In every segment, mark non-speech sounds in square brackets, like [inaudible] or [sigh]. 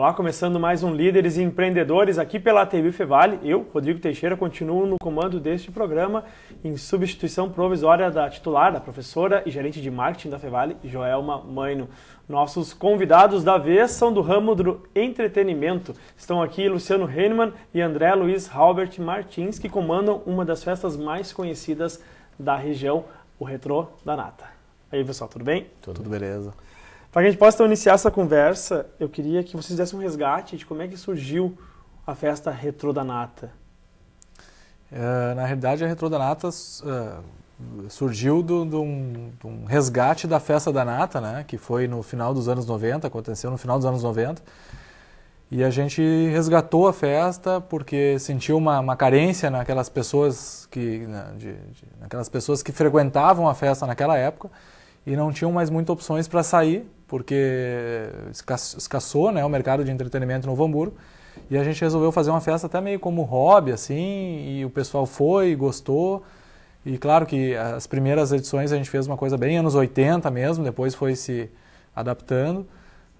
Olá, começando mais um Líderes e Empreendedores aqui pela TV Fevale. Eu, Rodrigo Teixeira, continuo no comando deste programa em substituição provisória da titular, da professora e gerente de marketing da Fevale, Joelma Maino. Nossos convidados da vez são do ramo do entretenimento. Estão aqui Luciano Heinemann e André Luiz Albert Martins, que comandam uma das festas mais conhecidas da região, o Retro da Nata. Aí, pessoal, tudo bem? Tudo, tudo beleza. Para que a gente possa então, iniciar essa conversa, eu queria que vocês fizesse um resgate de como é que surgiu a festa retro da Nata. É, na realidade, a retro da uh, surgiu de um, um, resgate da festa da Nata, né, que foi no final dos anos 90, aconteceu no final dos anos 90. E a gente resgatou a festa porque sentiu uma, uma carência naquelas pessoas que né, de, de, naquelas pessoas que frequentavam a festa naquela época e não tinham mais muitas opções para sair porque escassou né, o mercado de entretenimento no Novo Hamburgo. E a gente resolveu fazer uma festa até meio como hobby, assim, e o pessoal foi, gostou. E claro que as primeiras edições a gente fez uma coisa bem anos 80 mesmo, depois foi se adaptando.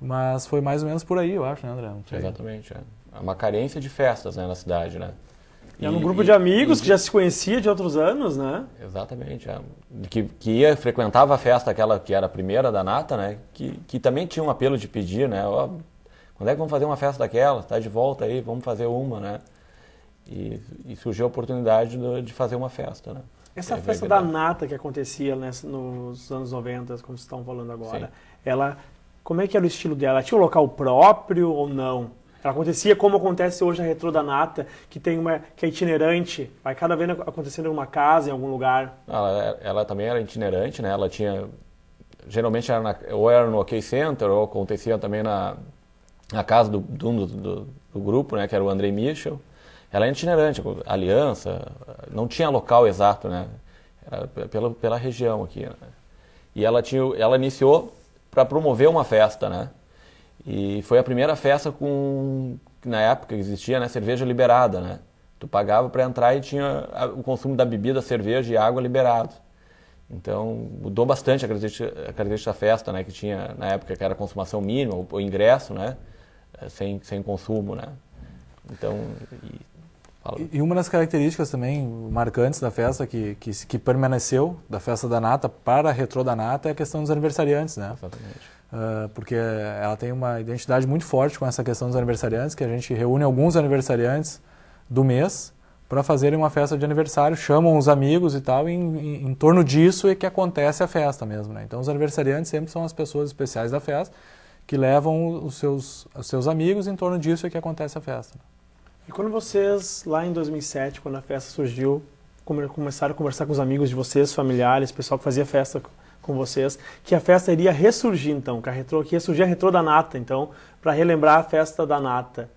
Mas foi mais ou menos por aí, eu acho, né, André? Exatamente. É. É uma carência de festas né, na cidade, né? E é era um grupo e, de amigos e, que já se conhecia de outros anos, né? Exatamente. É. Que, que ia, frequentava a festa, aquela que era a primeira da Nata, né? Que, que também tinha um apelo de pedir, né? Ó, quando é que vamos fazer uma festa daquela? Está de volta aí, vamos fazer uma, né? E, e surgiu a oportunidade do, de fazer uma festa, né? Essa é, festa da Nata que acontecia nos anos 90, como vocês estão falando agora, Sim. ela, como é que era o estilo dela? Ela tinha um local próprio ou não? Ela acontecia como acontece hoje na Retro da Nata, que tem uma que é itinerante, vai cada vez acontecendo em uma casa, em algum lugar. Ela, ela também era itinerante, né? Ela tinha geralmente era na, ou era no OK Center ou acontecia também na, na casa do, do, do, do grupo, né? Que era o Andrei Michel. Ela era itinerante, aliança, não tinha local exato, né? Era pela, pela região aqui. Né? E ela tinha, ela iniciou para promover uma festa, né? E foi a primeira festa com na época existia, né, cerveja liberada, né? Tu pagava para entrar e tinha o consumo da bebida, cerveja e água liberado. Então mudou bastante a característica, da festa, né? Que tinha na época que era consumação mínima, o, ingresso, né? Sem, sem consumo, né? Então e, Fala. E uma das características também marcantes da festa, que, que, que, permaneceu da festa da nata para a retro da nata, é a questão dos aniversariantes, né? Exatamente. Uh, porque ela tem uma identidade muito forte com essa questão dos aniversariantes, que a gente reúne alguns aniversariantes do mês para fazerem uma festa de aniversário, chamam os amigos e tal, e em, em, torno disso é que acontece a festa mesmo, né? Então os aniversariantes sempre são as pessoas especiais da festa, que levam os seus, os seus amigos, em torno disso é que acontece a festa. E quando vocês, lá em 2007, quando a festa surgiu, começaram a conversar com os amigos de vocês, familiares, pessoal que fazia festa com vocês, que a festa iria ressurgir então, que, a retro, que ia surgir a retro da Nata, então, para relembrar a festa da Nata.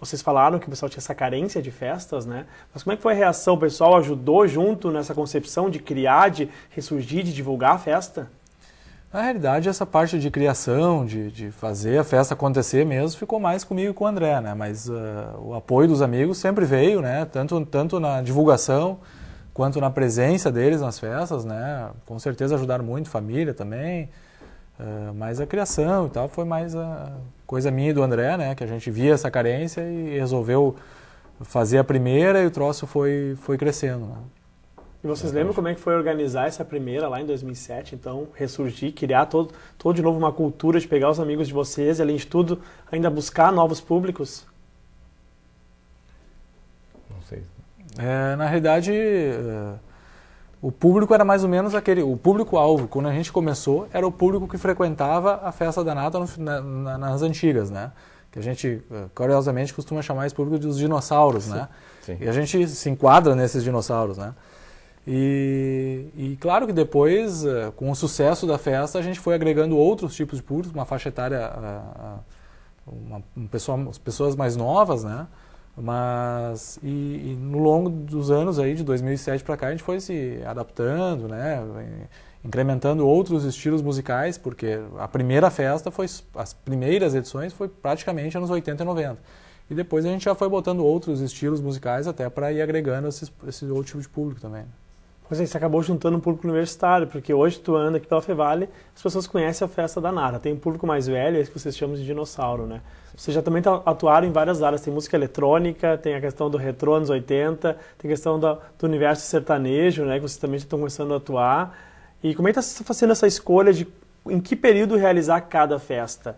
Vocês falaram que o pessoal tinha essa carência de festas, né? Mas como é que foi a reação? O pessoal ajudou junto nessa concepção de criar, de ressurgir, de divulgar a festa? Na realidade, essa parte de criação, de, de fazer a festa acontecer mesmo, ficou mais comigo e com o André, né? Mas uh, o apoio dos amigos sempre veio, né? Tanto, tanto na divulgação quanto na presença deles nas festas, né? Com certeza ajudaram muito, família também. Uh, mas a criação e tal foi mais a coisa minha e do André, né? Que a gente via essa carência e resolveu fazer a primeira e o troço foi, foi crescendo, né? E vocês lembram como é que foi organizar essa primeira lá em 2007? Então, ressurgir, criar todo, todo de novo uma cultura de pegar os amigos de vocês e, além de tudo, ainda buscar novos públicos? Não sei. É, na realidade, é, o público era mais ou menos aquele... O público-alvo, quando a gente começou, era o público que frequentava a festa da Nata nas antigas, né? que a gente é, curiosamente costuma chamar esse público de os dinossauros, né? Sim. né? Sim. E a gente se enquadra nesses dinossauros, né? E, e, claro que depois, eh, com o sucesso da festa, a gente foi agregando outros tipos de público, uma faixa etária, uma, uma pessoa, pessoas mais novas, né? Mas e, e, no longo dos anos aí, de 2007 para cá, a gente foi se adaptando, né? Incrementando outros estilos musicais, porque a primeira festa foi, as primeiras edições foi praticamente anos 80 e 90. E depois a gente já foi botando outros estilos musicais até para ir agregando esses, esse outro tipo de público também. Mas aí você acabou juntando um público universitário, porque hoje tu anda aqui pela Fevale, as pessoas conhecem a festa da Nara. Tem um público mais velho, esse é que vocês chamam de dinossauro, né? você já também atuaram em várias áreas. Tem música eletrônica, tem a questão do retrô anos 80, tem a questão do, do universo sertanejo, né? Que vocês também estão começando a atuar. E como é que está fazendo essa escolha de em que período realizar cada festa?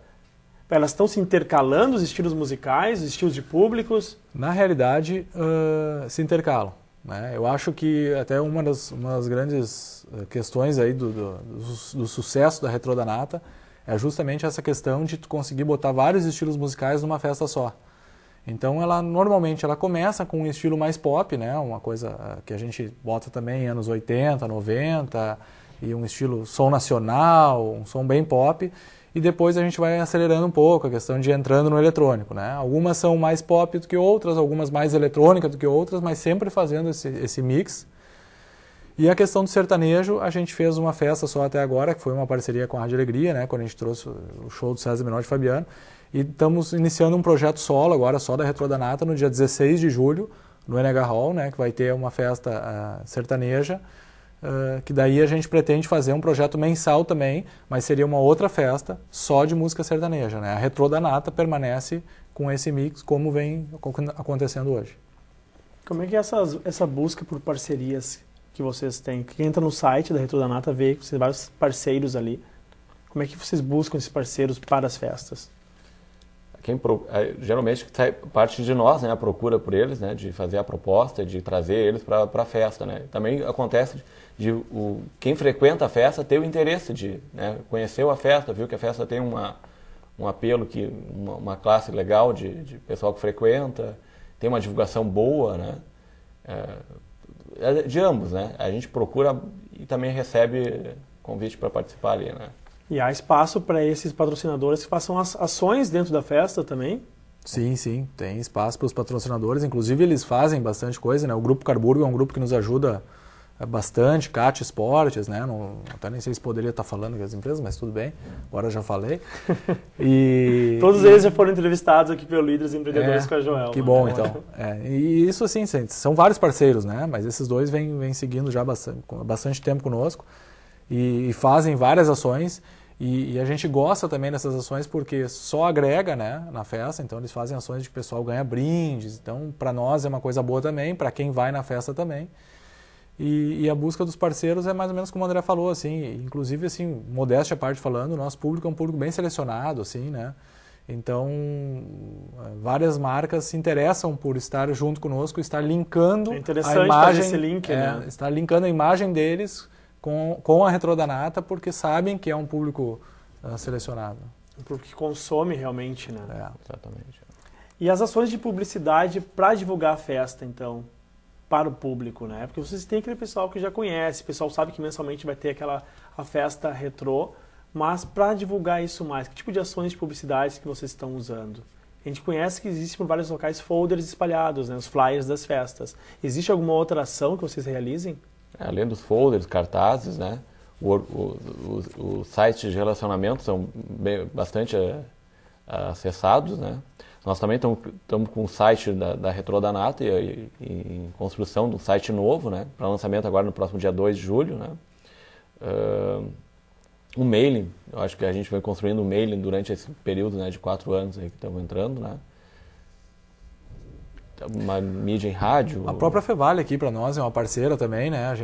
Elas estão se intercalando os estilos musicais, os estilos de públicos? Na realidade, uh, se intercalam. Né? Eu acho que até uma das, uma das grandes eh, questões aí do, do, do, do sucesso da Retrodanata é justamente essa questão de tu conseguir botar vários estilos musicais numa festa só. Então ela normalmente ela começa com um estilo mais pop, né? Uma coisa eh, que a gente bota também anos 80, 90 e um estilo som nacional, um som bem pop e depois a gente vai acelerando um pouco a questão de entrando no eletrônico. Né? Algumas são mais pop do que outras, algumas mais eletrônicas do que outras, mas sempre fazendo esse, esse mix. E a questão do sertanejo, a gente fez uma festa só até agora, que foi uma parceria com a Rádio Alegria, né? quando a gente trouxe o show do César Menor de Fabiano. E estamos iniciando um projeto solo agora, só da Nata, no dia 16 de julho, no NH Hall, né? que vai ter uma festa uh, sertaneja Uh, que daí a gente pretende fazer um projeto mensal também, mas seria uma outra festa só de música sertaneja. Né? A Retro da Nata permanece com esse mix como vem acontecendo hoje. Como é que é essa, essa busca por parcerias que vocês têm? Quem entra no site da Retro da Nata vê que vocês vários parceiros ali. Como é que vocês buscam esses parceiros para as festas? quem pro, é, geralmente tá, parte de nós, né, a procura por eles, né, de fazer a proposta, de trazer eles para a festa, né. Também acontece de, de, o, quem frequenta a festa ter o interesse de, né, conheceu a festa, viu que a festa tem uma, um apelo que uma, uma classe legal de, de, pessoal que frequenta, tem uma divulgação boa, né, é, é de ambos, né. A gente procura e também recebe convite para participar ali, né. E há espaço para esses patrocinadores que façam as ações dentro da festa também? Sim, sim, tem espaço para os patrocinadores. Inclusive, eles fazem bastante coisa. Né? O Grupo Carburgo é um grupo que nos ajuda é, bastante, CAT Esportes, né? Não, até nem sei se poderia estar tá falando com as empresas, mas tudo bem, agora já falei. [laughs] E, Todos e... eles já foram entrevistados aqui pelo Líderes Empreendedores é, com a Joel. Que bom, né? então. É, e isso, assim, são vários parceiros, né? Mas esses dois vêm, vêm seguindo já bastante, bastante tempo conosco e fazem várias ações. E, e, a gente gosta também dessas ações porque só agrega né, na festa, então eles fazem ações de que o pessoal ganha brindes, então para nós é uma coisa boa também, para quem vai na festa também. E, e, a busca dos parceiros é mais ou menos como o André falou, assim, inclusive, assim, modéstia à parte falando, o nosso público é um público bem selecionado, assim, né? Então, várias marcas se interessam por estar junto conosco, estar linkando é a imagem, link, é, né? estar linkando a imagem deles com, com a Retrodanata porque sabem que é um público uh, selecionado. Um público que consome realmente, né? É. Exatamente. É. E as ações de publicidade para divulgar a festa, então, para o público, né? Porque vocês têm aquele pessoal que já conhece, o pessoal sabe que mensalmente vai ter aquela a festa retrô, mas para divulgar isso mais, que tipo de ações de publicidade que vocês estão usando? A gente conhece que existe por vários locais folders espalhados, né, os flyers das festas. Existe alguma outra ação que vocês realizem? É, além dos folders, cartazes, né? O, o, o, o site de relacionamento são bem, bastante é, acessados, né? Nós também estamos com o site da, da Retrodanata e, e, em construção de um site novo, né? Para lançamento agora no próximo dia 2 de julho, né? Uh, um mailing, eu acho que a gente vai construindo um mailing durante esse período né, de quatro anos aí que estamos entrando, né? Uma mídia em rádio. A própria Fevale aqui para nós é uma parceira também, né?